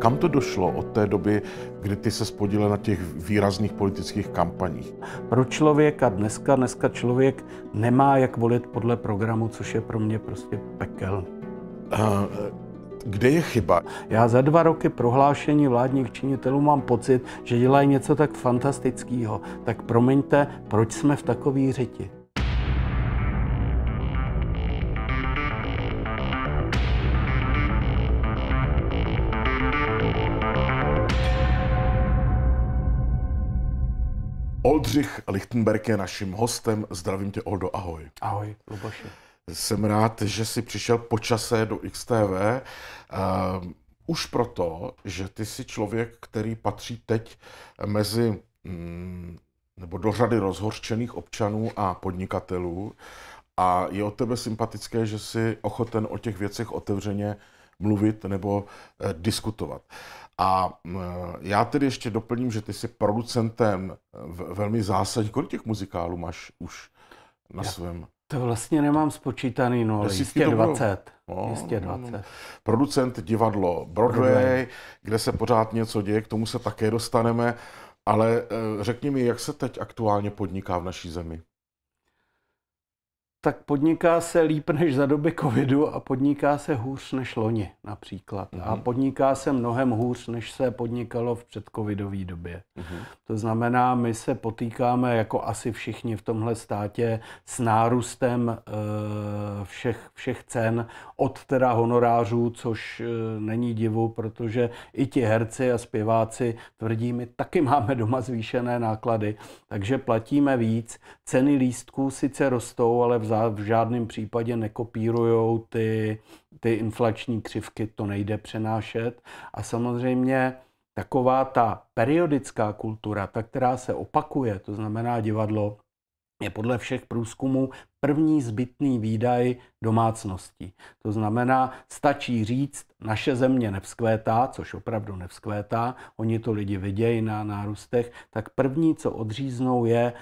Kam to došlo od té doby, kdy ty se spodíle na těch výrazných politických kampaních? Pro člověka dneska, dneska člověk nemá jak volit podle programu, což je pro mě prostě pekel. Uh, kde je chyba? Já za dva roky prohlášení vládních činitelů mám pocit, že dělají něco tak fantastického. Tak promiňte, proč jsme v takové řiti? Oldřich Lichtenberg je naším hostem. Zdravím tě, Oldo, ahoj. Ahoj, Luboši. Jsem rád, že jsi přišel po čase do XTV. Uh, ehm, už proto, že ty jsi člověk, který patří teď mezi mm, nebo do řady rozhorčených občanů a podnikatelů. A je o tebe sympatické, že jsi ochoten o těch věcech otevřeně mluvit nebo eh, diskutovat. A já tedy ještě doplním, že ty jsi producentem eh, velmi zásadní. Kolik těch muzikálů máš už na já svém? To vlastně nemám spočítaný, no, Desítky 20. No, 20. No, no. Producent divadlo Broadway, Broadway, kde se pořád něco děje, k tomu se také dostaneme. Ale eh, řekni mi, jak se teď aktuálně podniká v naší zemi? tak podniká se líp než za doby covidu a podniká se hůř než loni například. Mm-hmm. A mhm. podniká se mnohem hůř, než se podnikalo v předcovidové době. Mm-hmm. To znamená, my se potýkáme jako asi všichni v tomhle státě s nárůstem e, všech, všech cen od teda honorářů, což e, není divu, protože i ti herci a zpěváci tvrdí, my taky máme doma zvýšené náklady, takže platíme víc. Ceny lístků sice rostou, ale v za, v žádném případě nekopírují ty, ty inflační křivky, to nejde přenášet. A samozřejmě taková ta periodická kultura, ta, která se opakuje, to znamená divadlo, je podle všech průzkumů první zbytný výdaj domácností. To znamená, stačí říct, naše země nevzkvétá, což opravdu nevzkvétá, oni to lidi vidějí na nárůstech, tak první, co odříznou, je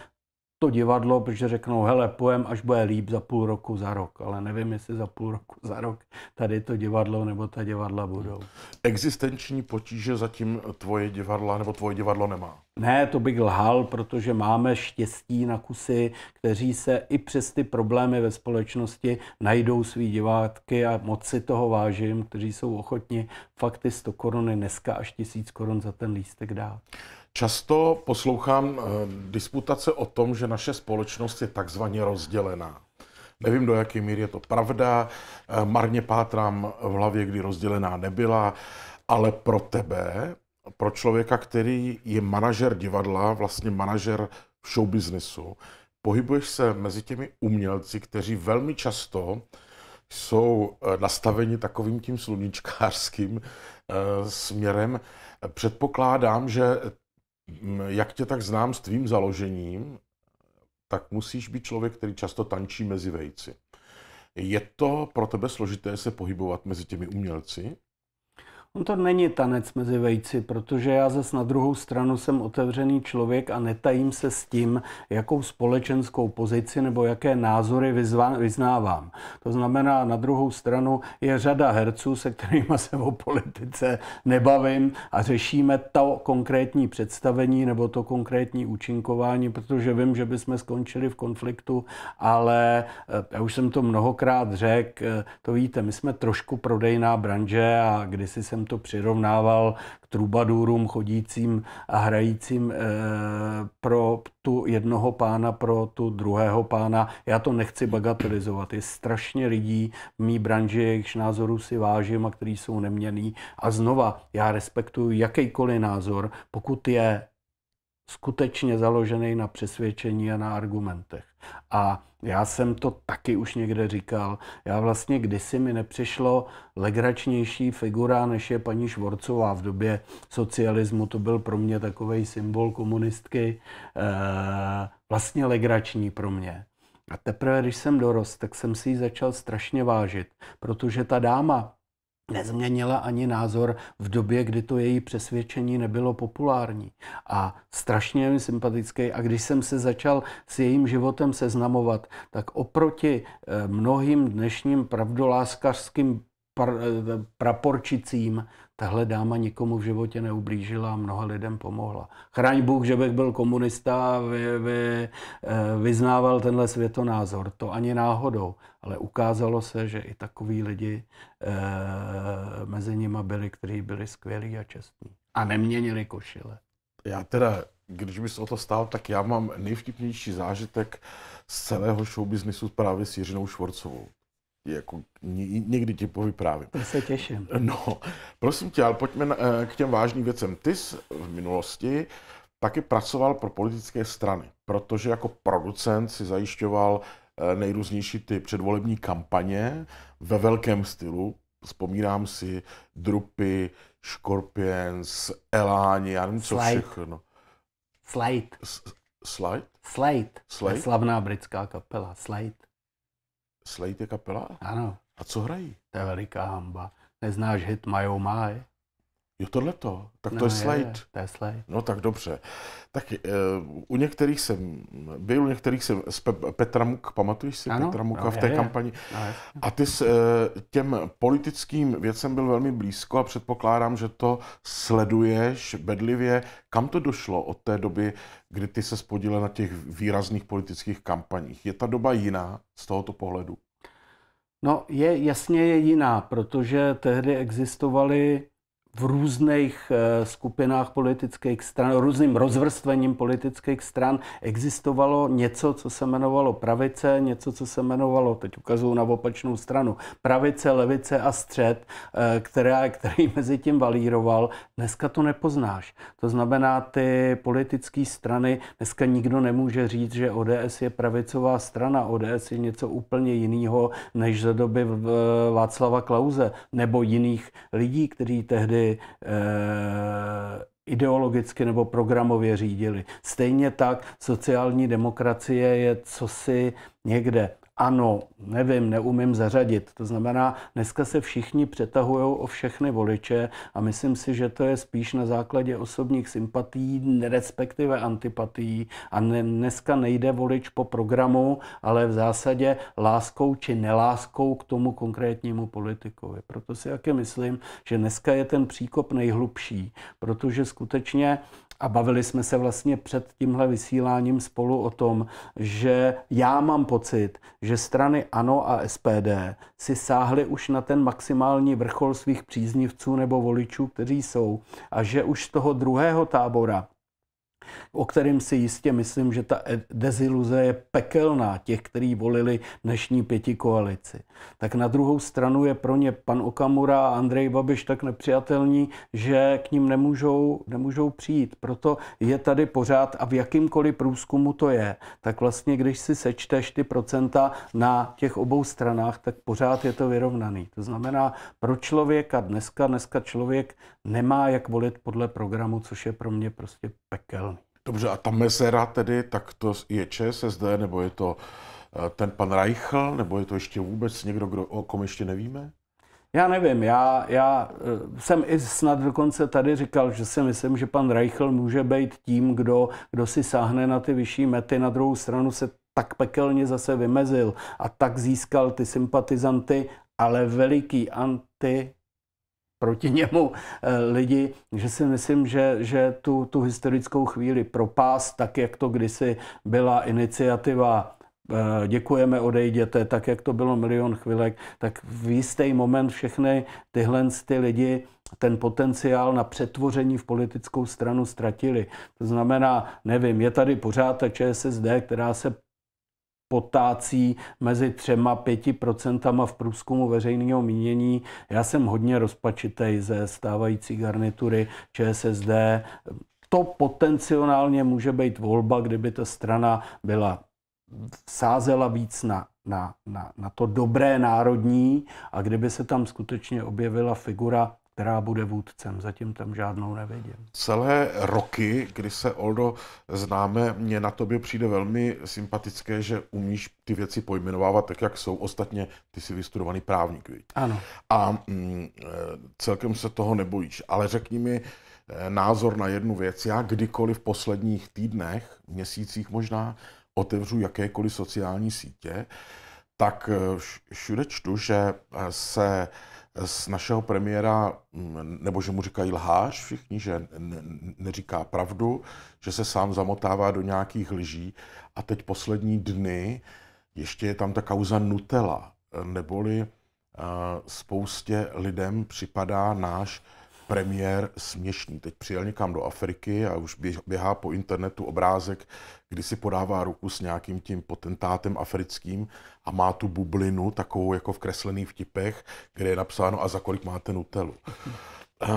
to divadlo, protože řeknou, hele, pojem, až bude líp za půl roku, za rok. Ale nevím, jestli za půl roku, za rok tady to divadlo nebo ta divadla budou. Existenční potíže zatím tvoje divadla nebo tvoje divadlo nemá? Ne, to bych lhal, protože máme štěstí na kusy, kteří se i přes ty problémy ve společnosti najdou svý divátky a moc si toho vážím, kteří jsou ochotni fakt ty 100 koruny dneska až 1000 korun za ten lístek dát. Často poslouchám eh, disputace o tom, že naše společnost je takzvaně rozdělená. Nevím, do jaké míry je to pravda, eh, marně pátrám v hlavě, kdy rozdělená nebyla, ale pro tebe, pro člověka, který je manažer divadla, vlastně manažer v showbiznesu, pohybuješ se mezi těmi umělci, kteří velmi často jsou eh, nastaveni takovým tím sluníčkářským směrem. Předpokládám, že jak tě tak znám s tvým založením, tak musíš být člověk, který často tančí mezi vejci. Je to pro tebe složité se pohybovat mezi těmi umělci? On to není tanec mezi vejci, protože já zase na druhou stranu jsem otevřený člověk a netajím se s tím, jakou společenskou pozici nebo jaké názory vyznávám. To znamená, na druhou stranu je řada herců, se kterými se o politice nebavím a řešíme to konkrétní představení nebo to konkrétní účinkování, protože vím, že bychom skončili v konfliktu, ale eh, já už jsem to mnohokrát řekl, eh, to víte, my jsme trošku prodejná branže a kdysi jsem jsem to přirovnával k trubadůrům chodícím a hrajícím eh, pro tu jednoho pána, pro tu druhého pána. Já to nechci bagatelizovat. Je strašně lidí v mý branži, jejichž názorů si vážím a který jsou neměný. A znova, já respektuju jakýkoliv názor, pokud je skutečně založený na přesvědčení a na argumentech. A já jsem to taky už někde říkal. Já vlastně kdysi mi nepřišlo legračnější figura, než je paní Švorcová v době socialismu. To byl pro mě takový symbol komunistky, eh, vlastně legrační pro mě. A teprve, když jsem dorost, tak jsem si ji začal strašně vážit, protože ta dáma, nezměnila ani názor v době, kdy to její přesvědčení nebylo populární. A strašně mi sympatický. A když jsem se začal s jejím životem seznamovat, tak oproti eh, mnohým dnešním pravdoláskařským eh, praporčicím tahle dáma nikomu v životě neublížila a mnoha lidem pomohla. Chraň Bůh, že bych byl komunista a vy, vy, eh, vyznával tenhle světonázor. To ani náhodou. Ale ukázalo se, že i takový lidi eh, mezi nimi byli, kteří byli skvělí a čestní. A neměnili košile. Já teda, když bys o to stál, tak já mám nejvtipnější zážitek z celého showbiznisu právě s Jiřinou Švorcovou jako někdy ti povyprávím. To se těším. No, prosím tě, ale pojďme eh, k těm vážným věcem. Ty jsi v minulosti taky pracoval pro politické strany, protože jako producent si zajišťoval eh, nejrůznější ty předvolební kampaně ve velkém stylu. Vzpomínám si Drupy, Scorpions, Eláni, já nevím, co Slide. všechno. Slide. slide? Slide. Slide. Slavná britská kapela. Slide. Slate je kapela? Ano. A co hrají? To je veliká hamba. Neznáš hit Majou oh Máje? Jo, tohle to. Tak no, to je slide. To je slide. No tak dobře. Tak e, u některých jsem byl, u některých jsem, s Pe- Petra Muk, pamatuješ si ano? Petra Muka no, v té je, kampani? No, a ty s e, těm politickým věcem byl velmi blízko a předpokládám, že to sleduješ bedlivě. Kam to došlo od té doby, kdy ty se spodíle na těch výrazných politických kampaních? Je ta doba jiná z tohoto pohledu? No, je jasně je jiná, protože tehdy existovaly v různých eh, skupinách politických stran, různým rozvrstvením politických stran existovalo něco, co se jmenovalo pravice, něco, co se jmenovalo, teď ukazuju na opačnou stranu, pravice, levice a střed, eh, která, který mezi tím valíroval. Dneska to nepoznáš. To znamená, ty politické strany, dneska nikdo nemůže říct, že ODS je pravicová strana, ODS je něco úplně jiného než za doby eh, Václava Klauze nebo jiných lidí, kteří tehdy Eh, ideologicky nebo programově řídili. Stejně tak sociální demokracie je cosi někde ano, nevím, neumím zařadit. To znamená, dneska se všichni přetahují o všechny voliče a myslím si, že to je spíš na základě osobních sympatí, respektive antipatí. A ne, dneska nejde volič po programu, ale v zásadě láskou či neláskou k tomu konkrétnímu politikovi. Proto si také myslím, že dneska je ten příkop nejhlubší, protože skutečně a bavili jsme se vlastně před tímhle vysíláním spolu o tom, že já mám pocit, že strany ANO a SPD si sáhly už na ten maximální vrchol svých příznivců nebo voličů, kteří jsou, a že už z toho druhého tábora o kterém si jistě myslím, že ta e- deziluze je pekelná těch, kteří volili dnešní pěti koalici. Tak na druhou stranu je pro ně pan Okamura a Andrej Babiš tak nepřijatelní, že k ním nemůžou, nemůžou přijít. Proto je tady pořád a v jakýmkoliv průzkumu to je, tak vlastně, když si sečteš ty procenta na těch obou stranách, tak pořád je to vyrovnaný. To znamená, pro člověka dneska, dneska člověk nemá jak volit podle programu, což je pro mě prostě pekelný. Dobře, a ta mezera tedy, tak to je ČSSD, nebo je to eh, ten pan Reichl, nebo je to ještě vůbec někdo, kdo, o kom ještě nevíme? Já nevím, já, já eh, jsem i snad dokonce tady říkal, že si myslím, že pan Reichl může být tím, kdo, kdo si sáhne na ty vyšší mety. Na druhou stranu se tak pekelně zase vymezil a tak získal ty sympatizanty, ale veliký anti proti němu eh, lidi, že si myslím, že, že tu, tu historickou chvíli propás, tak jak to kdysi byla iniciativa eh, děkujeme, odejděte, tak jak to bylo milion chvilek, tak v jistý moment všechny tyhle ty lidi ten potenciál na přetvoření v politickou stranu ztratili. To znamená, nevím, je tady pořád ta ČSSD, která se potácí mezi třema pěti procentama v průzkumu veřejného mínění. Já jsem hodně rozpačitej ze stávající garnitury ČSSD. To potenciálně může být volba, kdyby ta strana byla sázela víc na, na, na, na to dobré národní a kdyby se tam skutečně objevila figura která bude vůdcem. Zatím tam žádnou nevidím. Celé roky, kdy se, Oldo, známe, mě na tobě přijde velmi sympatické, že umíš ty věci pojmenovávat tak, jak jsou. Ostatně ty jsi vystudovaný právník, víš? Ano. A mm, eh, celkem se toho nebojíš. Ale řekni mi eh, názor na jednu věc. Já kdykoliv v posledních týdnech, měsících možná, otevřu jakékoliv sociální sítě, tak eh, všude čtu, že se eh, z našeho premiéra, mm, nebo že mu říkají lhář všichni, že neříká pravdu, že se sám zamotává do nějakých lží. A teď poslední dny ještě je tam ta kauza Nutella, neboli eh, spoustě lidem připadá náš premiér směšný. Teď přijel někam do Afriky a už běhá po internetu obrázek, kdy si podává ruku s nějakým tím potentátem africkým a má tu bublinu, takovou jako v kreslených vtipech, kde je napsáno a za kolik máte nutelu. Eh,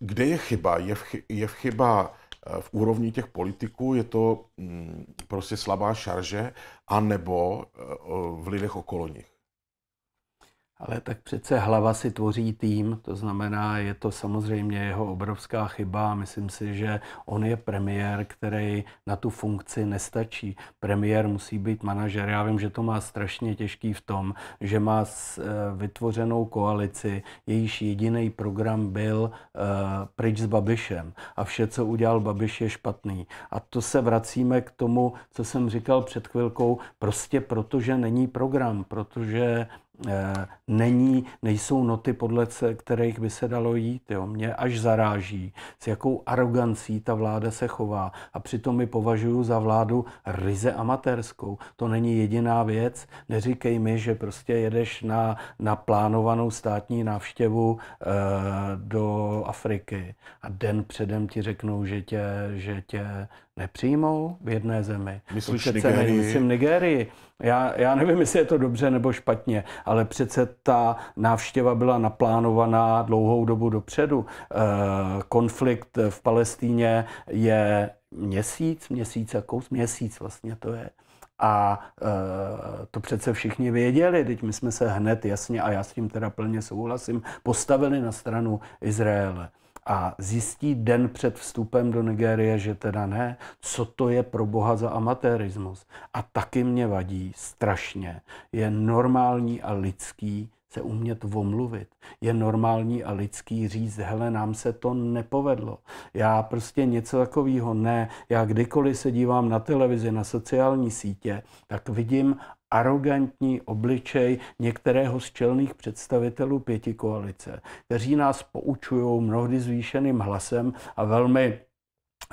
kde je chyba? Je, v, je v chyba eh, v úrovni těch politiků, je to mm, prostě slabá šarže, anebo eh, v lidech okolo nich. Ale tak přece hlava si tvoří tým, to znamená, je to samozřejmě jeho obrovská chyba. Myslím si, že on je premiér, který na tu funkci nestačí. Premiér musí být manažer. Já vím, že to má strašně těžký v tom, že má eh, vytvořenou koalici, jejíž jediný program byl uh, pryč s Babišem. A vše, co udělal Babiš, je špatný. A to se vracíme k tomu, co jsem říkal před chvilkou, prostě protože není program, protože Eh, není, nejsou noty, podle kterých by se dalo jít. Jo. Mě až zaráží, s jakou arogancí ta vláda se chová. A přitom mi považuji za vládu ryze amatérskou. To není jediná věc. Neříkej mi, že prostě jedeš na, na plánovanou státní návštěvu e, do Afriky a den předem ti řeknou, že tě, že tě nepřijmou v jedné zemi. Myslíš přece Nigerii? Myslím Nigerii. Já, já nevím, jestli je to dobře nebo špatně, ale přece ta návštěva byla naplánovaná dlouhou dobu dopředu. Eh, konflikt v Palestíně je měsíc, měsíc a kous, měsíc vlastně to je. A e, to přece všichni věděli, teď my jsme se hned jasně, a já s tím teda plně souhlasím, postavili na stranu Izraele a zjistí den před vstupem do Nigérie, že teda ne, co to je pro boha za amatérismus. A taky mě vadí strašně. Je normální a lidský, se umět omluvit. Je normální a lidský říct, hele, nám se to nepovedlo. Já prostě něco takového ne. Já kdykoliv se dívám na televizi, na sociální sítě, tak vidím arrogantní obličej některého z čelných představitelů pěti koalice, kteří nás poučují mnohdy zvýšeným hlasem a velmi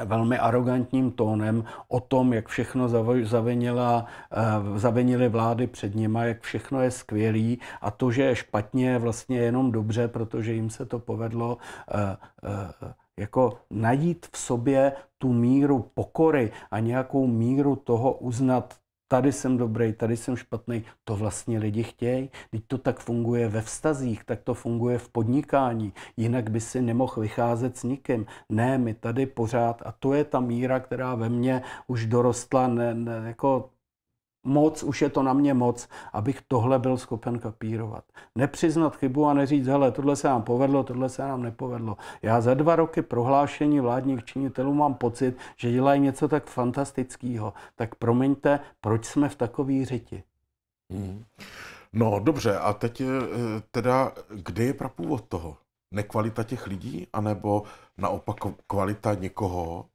velmi arrogantním tónem o tom, jak všechno zavinila, eh, zavinili vlády před nima, jak všechno je skvělý a to, že je špatně, je vlastně jenom dobře, protože jim se to povedlo eh, eh, jako najít v sobě tu míru pokory a nějakou míru toho uznat tady jsem dobrý, tady jsem špatný. To vlastně lidi chtějí. Teď to tak funguje ve vztazích, tak to funguje v podnikání. Jinak by si nemohl vycházet s nikým. Ne, my tady pořád. A to je ta míra, která ve mně už dorostla. Ne, ne, jako moc, už je to na mě moc, abych tohle byl schopen kapírovat. Nepřiznat chybu a neříct, hele, tohle se nám povedlo, tohle se nám nepovedlo. Já za dva roky prohlášení vládních činitelů mám pocit, že dělají něco tak fantastického. Tak promiňte, proč jsme v takový řiti? Hmm. No dobře, a teď eh, teda, kde je prapůvod toho? Nekvalita těch lidí, anebo naopak kvalita někoho,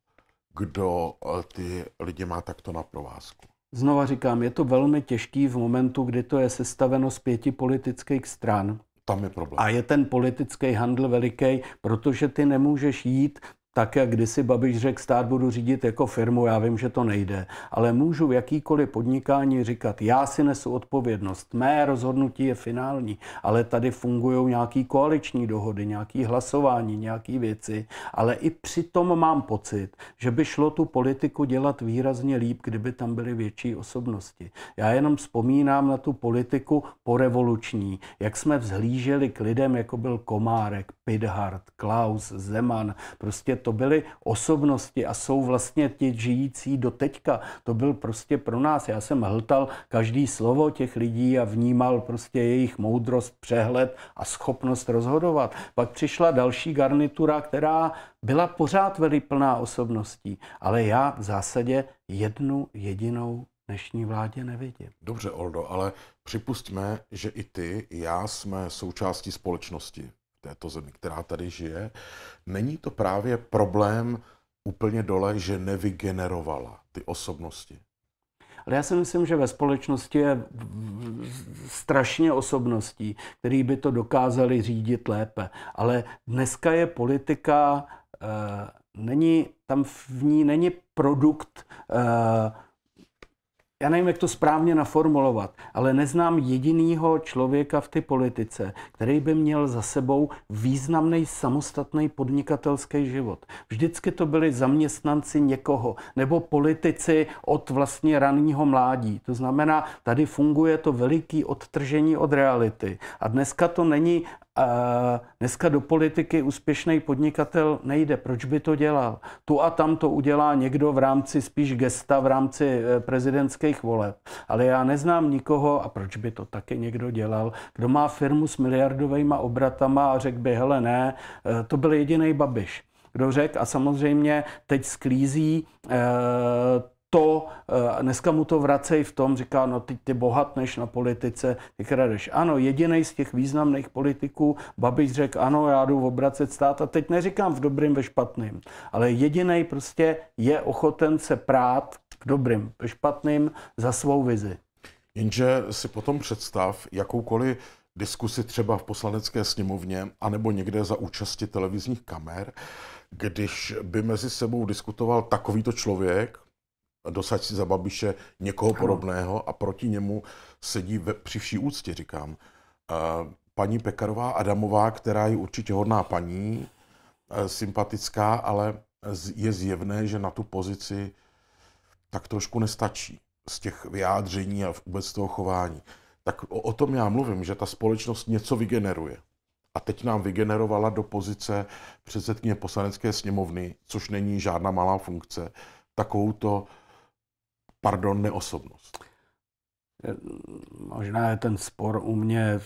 kdo eh, ty lidi má takto na provázku? Znova říkám, je to velmi těžký v momentu, kdy to je sestaveno z pěti politických stran. Tam je problém. A je ten politický handl veliký, protože ty nemůžeš jít tak jak kdysi Babiš řekl, stát budu řídit jako firmu, já vím, že to nejde, ale můžu v jakýkoliv podnikání říkat, já si nesu odpovědnost, mé rozhodnutí je finální, ale tady fungují nějaké koaliční dohody, nějaké hlasování, nějaké věci, ale i přitom mám pocit, že by šlo tu politiku dělat výrazně líp, kdyby tam byly větší osobnosti. Já jenom vzpomínám na tu politiku porevoluční, jak jsme vzhlíželi k lidem, jako byl Komárek, Pidhart, Klaus, Zeman, prostě to byly osobnosti a jsou vlastně ti žijící do teďka. To byl prostě pro nás. Já jsem hltal každý slovo těch lidí a vnímal prostě jejich moudrost, přehled a schopnost rozhodovat. Pak přišla další garnitura, která byla pořád plná osobností, ale já v zásadě jednu jedinou dnešní vládě nevidím. Dobře, Oldo, ale připustme, že i ty, i já jsme součástí společnosti této zemi, která tady žije, není to právě problém úplně dole, že nevygenerovala ty osobnosti? Ale já si myslím, že ve společnosti je strašně osobností, který by to dokázali řídit lépe. Ale dneska je politika, e, není, tam v ní není produkt e, já nevím, jak to správně naformulovat, ale neznám jedinýho člověka v té politice, který by měl za sebou významný samostatný podnikatelský život. Vždycky to byli zaměstnanci někoho nebo politici od vlastně raného mládí. To znamená, tady funguje to veliký odtržení od reality. A dneska to není a dneska do politiky úspěšný podnikatel nejde. Proč by to dělal? Tu a tam to udělá někdo v rámci spíš gesta, v rámci eh, prezidentských voleb. Ale já neznám nikoho, a proč by to taky někdo dělal, kdo má firmu s miliardovými obratama a řekl by, hele ne, eh, to byl jediný Babiš kdo řekl. A samozřejmě teď sklízí eh, to, eh, dneska mu to vracejí v tom, říká, no ty ty bohatneš na politice, ty kradeš. Ano, jediný z těch významných politiků, Babiš řekl, ano, já jdu obracet stát a teď neříkám v dobrým, ve špatným, ale jediný prostě je ochoten se prát v dobrým, ve špatným za svou vizi. Jenže si potom představ jakoukoliv diskusi třeba v poslanecké sněmovně anebo někde za účasti televizních kamer, když by mezi sebou diskutoval takovýto člověk, dosaď si za Babiše někoho ano. podobného a proti němu sedí ve, při vší úctě, říkám. Paní Pekarová Adamová, která je určitě hodná paní, e, sympatická, ale je zjevné, že na tu pozici tak trošku nestačí z těch vyjádření a vůbec toho chování. Tak o, o tom já mluvím, že ta společnost něco vygeneruje. A teď nám vygenerovala do pozice předsedkyně poslanecké sněmovny, což není žádná malá funkce, takovouto pardon, neosobnost? Možná je ten spor u mě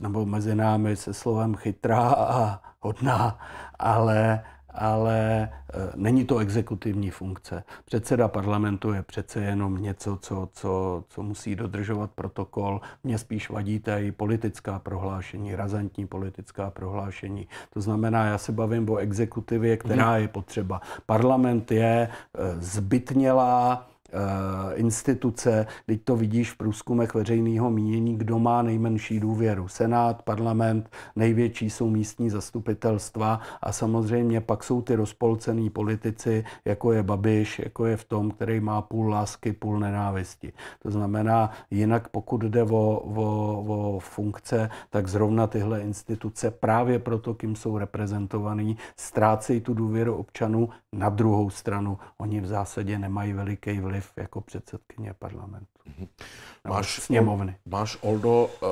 nebo mezi námi se slovem chytrá a hodná, ale, ale e, není to exekutivní funkce. Předseda parlamentu je přece jenom něco, co, co, co musí dodržovat protokol. Mně spíš vadí i politická prohlášení, razantní politická prohlášení. To znamená, já se bavím o exekutivě, která mhm. je potřeba. Parlament je e, zbytnělá, Eh, instituce, teď to vidíš v průzkumech veřejného mínění, kdo má nejmenší důvěru. Senát, parlament, největší jsou místní zastupitelstva a samozřejmě pak jsou ty rozpolcený politici, jako je Babiš, jako je v tom, který má půl lásky, půl nenávisti. To znamená, jinak pokud jde o, o, o funkce, tak zrovna tyhle instituce právě proto, kým jsou reprezentovaný, ztrácejí tu důvěru občanů. Na druhou stranu, oni v zásadě nemají veliký vliv vliv jako předsedkyně parlamentu. Mhm. Máš, sněmovny. Máš, Oldo, eh,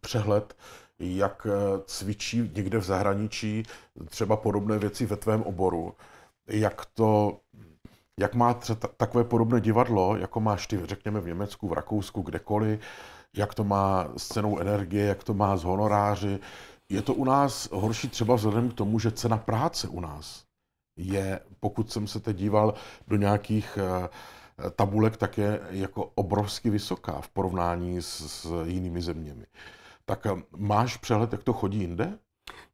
přehled, jak eh, cvičí někde v zahraničí třeba podobné věci ve tvém oboru. Jak to, jak má třeba takové podobné divadlo, jako máš ty, řekněme, v Německu, v Rakousku, kdekoliv, jak to má s cenou energie, jak to má s honoráři. Je to u nás horší třeba vzhledem k tomu, že cena práce u nás je, pokud jsem se teď díval do nějakých eh, tabulek, tak je jako obrovsky vysoká v porovnání s, s jinými zeměmi. Tak eh, máš přehled, jak to chodí jinde?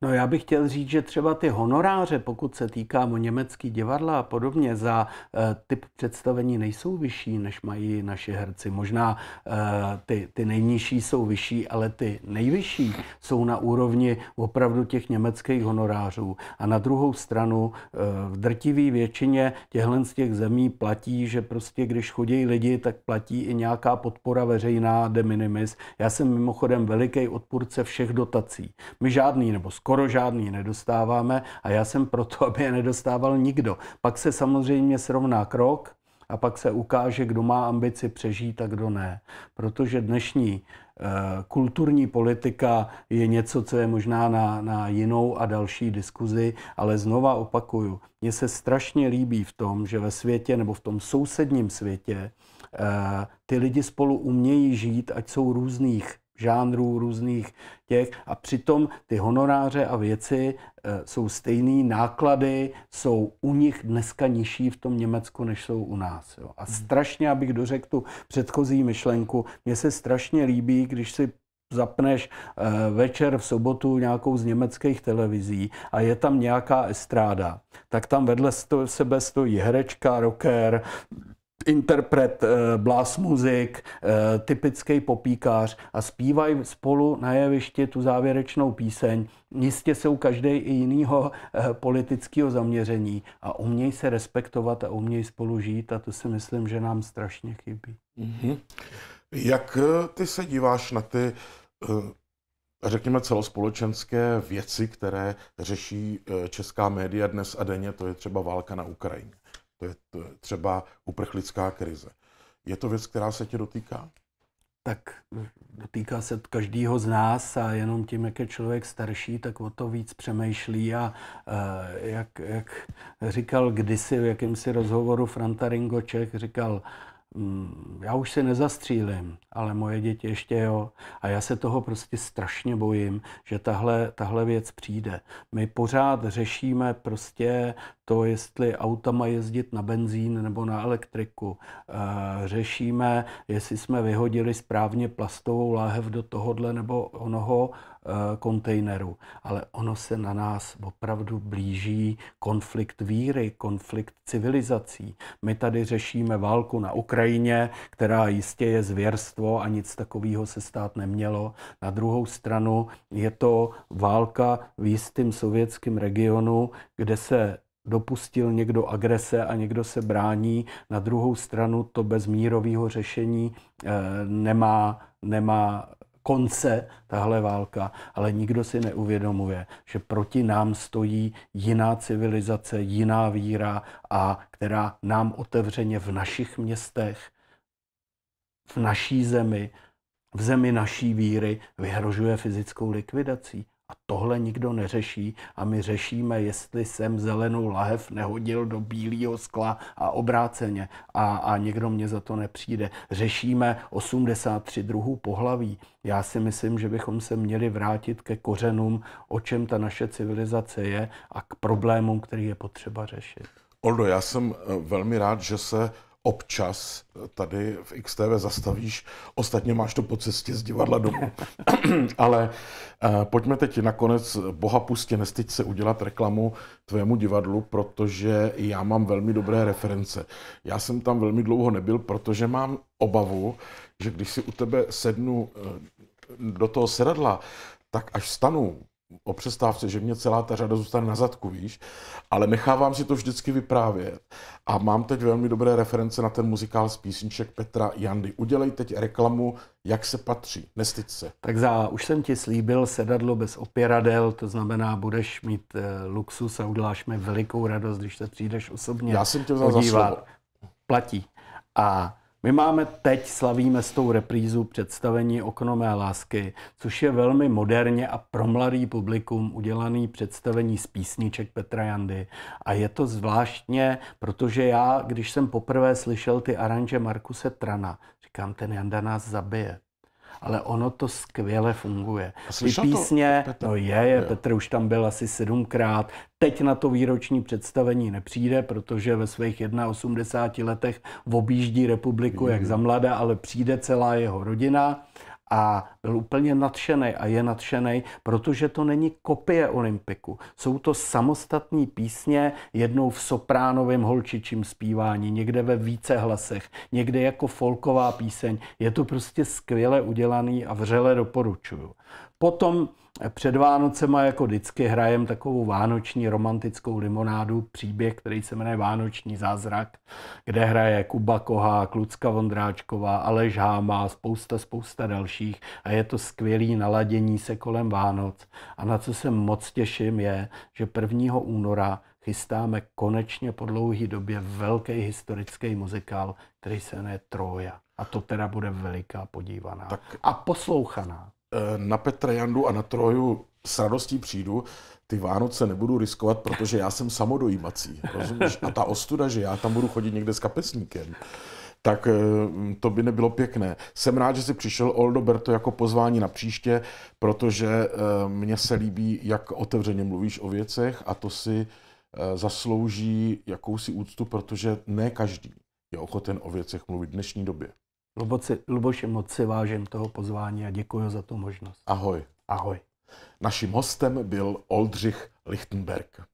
No já bych chtěl říct, že třeba ty honoráře, pokud se týká o německý divadla a podobně, za e, typ představení nejsou vyšší, než mají naši herci. Možná e, ty, ty nejnižší jsou vyšší, ale ty nejvyšší jsou na úrovni opravdu těch německých honorářů. A na druhou stranu e, v drtivé většině těchto z těch zemí platí, že prostě když chodí lidi, tak platí i nějaká podpora veřejná de minimis. Já jsem mimochodem veliký odpůrce všech dotací. My žádný, nebo skoro skoro žádný nedostáváme a já jsem proto, aby je nedostával nikdo. Pak se samozřejmě srovná krok a pak se ukáže, kdo má ambici přežít a kdo ne. Protože dnešní eh, kulturní politika je něco, co je možná na, na jinou a další diskuzi, ale znova opakuju, mně se strašně líbí v tom, že ve světě nebo v tom sousedním světě eh, ty lidi spolu umějí žít, ať jsou různých žánrů různých těch a přitom ty honoráře a věci eh, jsou stejný, náklady jsou u nich dneska nižší v tom Německu, než jsou u nás. Jo. A hmm. strašně, abych dořekl tu předchozí myšlenku, mně se strašně líbí, když si zapneš eh, večer v sobotu nějakou z německých televizí a je tam nějaká estráda, tak tam vedle sebe stojí herečka, rocker, interpret eh, blast muzik, eh, typický popíkář a zpívají spolu na jevišti tu závěrečnou píseň. Jistě jsou každý i jiného eh, politického zaměření a umějí se respektovat a umějí spolu žít a to si myslím, že nám strašně chybí. Mm-hmm. Jak ty se díváš na ty řekněme, celospolečenské věci, které řeší česká média dnes a denně, to je třeba válka na Ukrajině. To je třeba uprchlická krize. Je to věc, která se tě dotýká? tak no, dotýká se každého z nás a jenom tím, jak je člověk starší, tak o to víc přemýšlí a eh, jak, jak říkal kdysi v jakémsi rozhovoru Franta Ringoček říkal, Mm, já už se nezastřílím, ale moje děti ještě jo. A já se toho prostě strašně bojím, že tahle, tahle věc přijde. My pořád řešíme prostě to, jestli auta mají jezdit na benzín nebo na elektriku. Eh, řešíme, jestli jsme vyhodili správně plastovou láhev do tohodle nebo onoho Eh, kontejneru, ale ono se na nás opravdu blíží konflikt víry, konflikt civilizací. My tady řešíme válku na Ukrajině, která jistě je zvěrstvo a nic takového se stát nemělo. Na druhou stranu je to válka v jistém sovětském regionu, kde se dopustil někdo agrese a někdo se brání. Na druhou stranu to bez mírového řešení eh, nemá, nemá konce tahle válka, ale nikdo si neuvědomuje, že proti nám stojí jiná civilizace, jiná víra a která nám otevřeně v našich městech, v naší zemi, v zemi naší víry vyhrožuje fyzickou likvidací. A tohle nikdo neřeší a my řešíme, jestli jsem zelenou lahev nehodil do bílého skla a obráceně a, a někdo mě za to nepřijde. Řešíme 83 druhů pohlaví. Já si myslím, že bychom se měli vrátit ke kořenům, o čem ta naše civilizace je a k problémům, který je potřeba řešit. Oldo, já jsem eh, velmi rád, že se občas tady v XTV zastavíš. Ostatně máš to po cestě z divadla domů. Ale eh, pojďme teď nakonec, boha pustě, nestyď se udělat reklamu tvému divadlu, protože já mám velmi dobré reference. Já jsem tam velmi dlouho nebyl, protože mám obavu, že když si u tebe sednu eh, do toho sedadla, tak až stanu o přestávce, že mě celá ta řada zůstane na zadku, víš, ale nechávám si to vždycky vyprávět. A mám teď velmi dobré reference na ten muzikál z písniček Petra Jandy. Udělej teď reklamu, jak se patří, nestyď se. Tak za, už jsem ti slíbil sedadlo bez opěradel, to znamená, budeš mít eh, luxus a uděláš mi velikou radost, když se přijdeš osobně Já jsem tě vzal podívat. za slovo. Platí. A my máme teď, slavíme s tou reprízu představení Okno mé lásky, což je velmi moderně a pro mladý publikum udělaný představení z písniček Petra Jandy. A je to zvláštně, protože já, když jsem poprvé slyšel ty aranže Markuse Trana, říkám, ten Janda nás zabije ale ono to skvěle funguje. Ty písně, to, no je, je, Petr už tam byl asi sedmkrát, teď na to výroční představení nepřijde, protože ve svých 81 letech objíždí republiku mm. jak mhm. za mladá, ale přijde celá jeho rodina a byl úplně nadšený a je nadšený, protože to není kopie Olympiku. Jsou to samostatné písně, jednou v sopránovém holčičím zpívání, někde ve více hlasech, někde jako folková píseň. Je to prostě skvěle udělaný a vřele doporučuju. Potom před Vánocema jako vždycky hrajem takovou vánoční romantickou limonádu, příběh, který se jmenuje Vánoční zázrak, kde hraje Kuba Koha, Klucka Vondráčková, Aleš Háma, spousta, spousta dalších a je to skvělý naladění se kolem Vánoc. A na co se moc těším je, že 1. února chystáme konečně po dlouhý době velký historický muzikál, který se jmenuje Troja. A to teda bude veliká podívaná tak... a poslouchaná. Eh, na Petra Jandu a na Troju s radostí přijdu, ty Vánoce nebudu riskovat, protože já jsem samodojímací, rozumíš? A ta ostuda, že já tam budu chodit někde s kapesníkem, tak eh, to by nebylo pěkné. Jsem rád, že si přišel Oldo Berto jako pozvání na příště, protože eh, mně se líbí, jak otevřeně mluvíš o věcech a to si zaslouží jakousi úctu, protože ne každý je ochoten o věcech mluvit v dnešní době. Luboci, Luboši, moc si vážím toho pozvání a děkuji za tu možnost. Ahoj. Ahoj. Naším hostem byl Oldřich Lichtenberg.